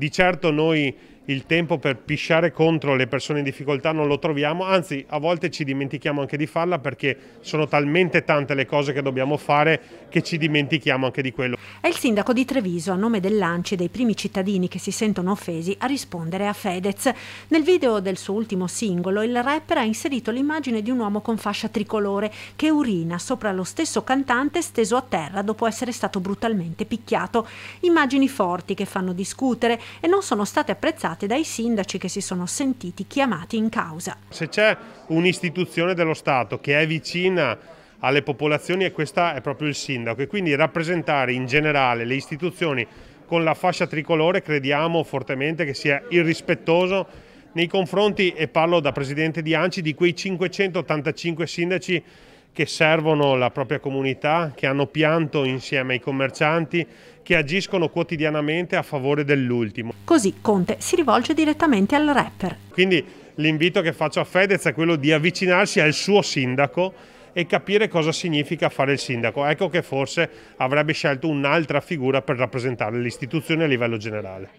Di certo noi il tempo per pisciare contro le persone in difficoltà non lo troviamo, anzi a volte ci dimentichiamo anche di farla perché sono talmente tante le cose che dobbiamo fare che ci dimentichiamo anche di quello. È il sindaco di Treviso a nome dell'Anci e dei primi cittadini che si sentono offesi a rispondere a Fedez. Nel video del suo ultimo singolo il rapper ha inserito l'immagine di un uomo con fascia tricolore che urina sopra lo stesso cantante steso a terra dopo essere stato brutalmente picchiato. Immagini forti che fanno discutere e non sono state apprezzate sollevate dai sindaci che si sono sentiti chiamati in causa. Se c'è un'istituzione dello Stato che è vicina alle popolazioni e questa è proprio il sindaco e quindi rappresentare in generale le istituzioni con la fascia tricolore crediamo fortemente che sia irrispettoso nei confronti, e parlo da presidente di Anci, di quei 585 sindaci che servono la propria comunità, che hanno pianto insieme ai commercianti, che agiscono quotidianamente a favore dell'ultimo. Così Conte si rivolge direttamente al rapper. Quindi l'invito che faccio a Fedez è quello di avvicinarsi al suo sindaco e capire cosa significa fare il sindaco. Ecco che forse avrebbe scelto un'altra figura per rappresentare l'istituzione a livello generale.